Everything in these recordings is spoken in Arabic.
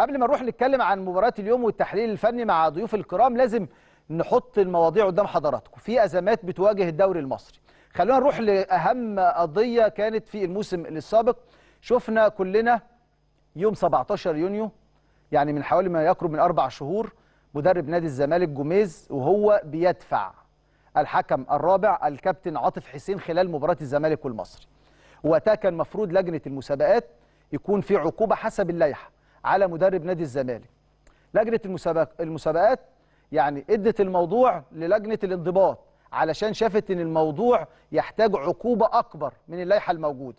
قبل ما نروح نتكلم عن مباراه اليوم والتحليل الفني مع ضيوف الكرام لازم نحط المواضيع قدام حضراتكم في ازمات بتواجه الدوري المصري خلونا نروح لاهم قضيه كانت في الموسم السابق شفنا كلنا يوم 17 يونيو يعني من حوالي ما يقرب من اربع شهور مدرب نادي الزمالك جوميز وهو بيدفع الحكم الرابع الكابتن عاطف حسين خلال مباراه الزمالك والمصري وقتها كان مفروض لجنه المسابقات يكون في عقوبه حسب اللائحه على مدرب نادي الزمالك لجنه المسابق المسابقات يعني ادت الموضوع للجنه الانضباط علشان شافت ان الموضوع يحتاج عقوبه اكبر من اللائحه الموجوده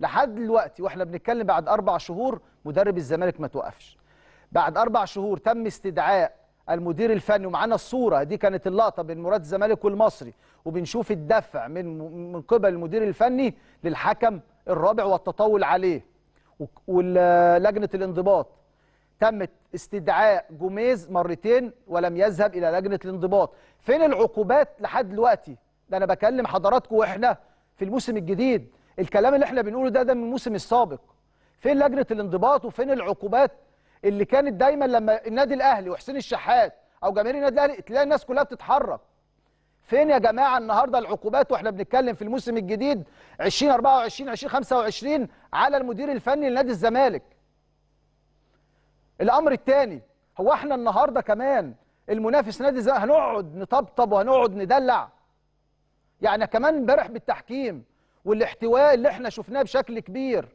لحد دلوقتي واحنا بنتكلم بعد اربع شهور مدرب الزمالك ما توقفش بعد اربع شهور تم استدعاء المدير الفني ومعانا الصوره دي كانت اللقطه بين مراد الزمالك والمصري وبنشوف الدفع من من قبل المدير الفني للحكم الرابع والتطاول عليه ولجنه الانضباط تمت استدعاء جوميز مرتين ولم يذهب الى لجنه الانضباط فين العقوبات لحد دلوقتي ده انا بكلم حضراتكم واحنا في الموسم الجديد الكلام اللي احنا بنقوله ده ده من الموسم السابق فين لجنه الانضباط وفين العقوبات اللي كانت دايما لما النادي الاهلي وحسين الشحات او جماهير النادي الاهلي تلاقي الناس كلها بتتحرك فين يا جماعه النهارده العقوبات واحنا بنتكلم في الموسم الجديد 2024 2025 على المدير الفني لنادي الزمالك الامر الثاني هو احنا النهارده كمان المنافس نادي الزمالك هنقعد نطبطب وهنقعد ندلع يعني كمان امبارح بالتحكيم والاحتواء اللي احنا شفناه بشكل كبير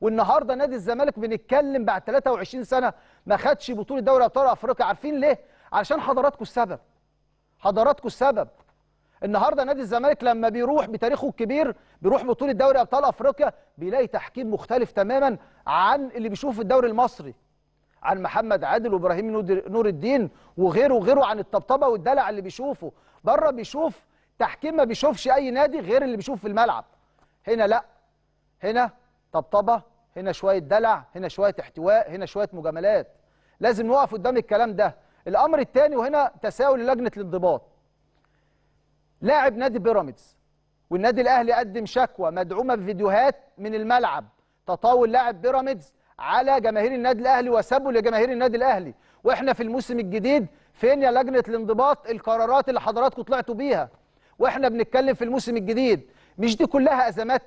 والنهارده نادي الزمالك بنتكلم بعد 23 سنه ما خدش بطوله دوري ابطال افريقيا عارفين ليه؟ علشان حضراتكم السبب حضراتكم السبب النهارده نادي الزمالك لما بيروح بتاريخه الكبير بيروح بطوله دوري ابطال افريقيا بيلاقي تحكيم مختلف تماما عن اللي بيشوفه في الدوري المصري عن محمد عادل وابراهيم نور الدين وغيره وغيره عن الطبطبه والدلع اللي بيشوفه بره بيشوف تحكيم ما بيشوفش اي نادي غير اللي بيشوف في الملعب هنا لا هنا طبطبه هنا شويه دلع هنا شويه احتواء هنا شويه مجاملات لازم نقف قدام الكلام ده الامر الثاني وهنا تساؤل لجنه الانضباط لاعب نادي بيراميدز والنادي الاهلي قدم شكوى مدعومه بفيديوهات من الملعب تطاول لاعب بيراميدز على جماهير النادي الاهلي وسبه لجماهير النادي الاهلي واحنا في الموسم الجديد فين يا لجنه الانضباط القرارات اللي حضراتكم طلعتوا بيها واحنا بنتكلم في الموسم الجديد مش دي كلها ازمات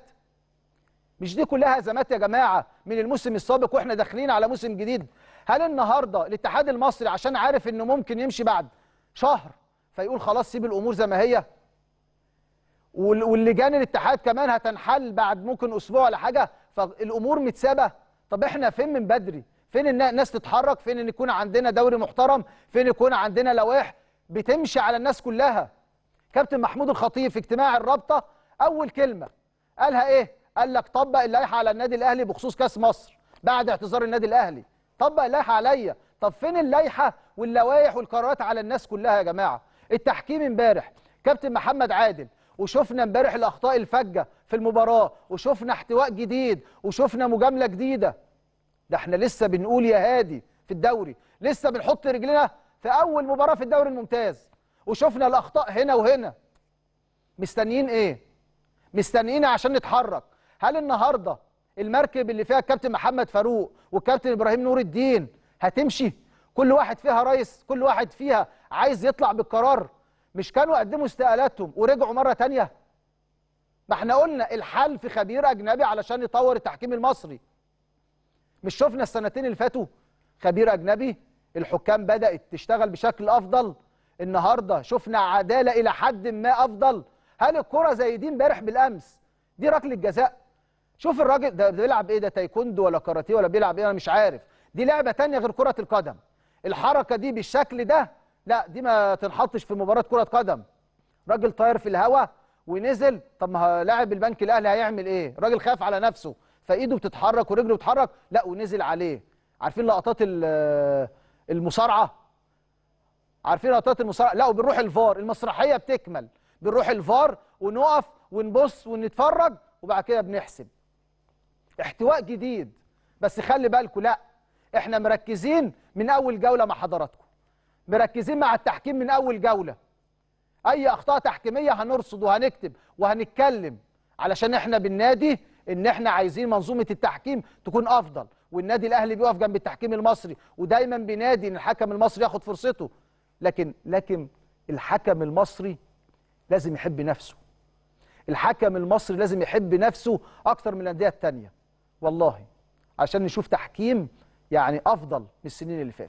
مش دي كلها ازمات يا جماعه من الموسم السابق واحنا داخلين على موسم جديد هل النهارده الاتحاد المصري عشان عارف انه ممكن يمشي بعد شهر فيقول خلاص سيب الامور زي ما هي واللجان الاتحاد كمان هتنحل بعد ممكن اسبوع ولا حاجه فالامور متسابه طب احنا فين من بدري فين الناس تتحرك فين ان يكون عندنا دوري محترم فين يكون عندنا لوائح بتمشي على الناس كلها كابتن محمود الخطيب في اجتماع الرابطه اول كلمه قالها ايه قال لك طبق اللائحه على النادي الاهلي بخصوص كاس مصر بعد اعتذار النادي الاهلي طبق اللائحه عليا طب فين اللائحه واللوائح والقرارات على الناس كلها يا جماعه التحكيم امبارح كابتن محمد عادل وشفنا امبارح الاخطاء الفجه في المباراه وشفنا احتواء جديد وشفنا مجامله جديده ده احنا لسه بنقول يا هادي في الدوري لسه بنحط رجلنا في اول مباراه في الدوري الممتاز وشفنا الاخطاء هنا وهنا مستنيين ايه مستنيين عشان نتحرك هل النهارده المركب اللي فيها الكابتن محمد فاروق والكابتن ابراهيم نور الدين هتمشي كل واحد فيها رئيس كل واحد فيها عايز يطلع بالقرار مش كانوا قدموا استقالاتهم ورجعوا مره ثانيه ما احنا قلنا الحل في خبير اجنبي علشان يطور التحكيم المصري مش شفنا السنتين اللي فاتوا خبير اجنبي الحكام بدات تشتغل بشكل افضل النهارده شفنا عداله الى حد ما افضل هل الكره زي دي امبارح بالامس دي ركله جزاء شوف الراجل ده بيلعب ايه ده تايكوندو ولا كاراتيه ولا بيلعب ايه انا مش عارف دي لعبه ثانيه غير كره القدم الحركه دي بالشكل ده لا دي ما تنحطش في مباراه كره قدم راجل طاير في الهواء ونزل طب ما لاعب البنك الاهلي هيعمل ايه راجل خاف على نفسه فايده بتتحرك ورجله بتتحرك لا ونزل عليه عارفين لقطات المصارعه عارفين لقطات المصارعه لا وبنروح الفار المسرحيه بتكمل بنروح الفار ونقف ونبص ونتفرج وبعد كده بنحسب احتواء جديد بس خلي بالكم لا احنا مركزين من اول جوله مع حضراتكم مركزين مع التحكيم من اول جوله اي اخطاء تحكيميه هنرصد وهنكتب وهنتكلم علشان احنا بالنادي ان احنا عايزين منظومه التحكيم تكون افضل والنادي الاهلي بيقف جنب التحكيم المصري ودايما بينادي ان الحكم المصري ياخد فرصته لكن لكن الحكم المصري لازم يحب نفسه الحكم المصري لازم يحب نفسه اكتر من الانديه الثانيه والله عشان نشوف تحكيم يعني افضل من السنين اللي فاتت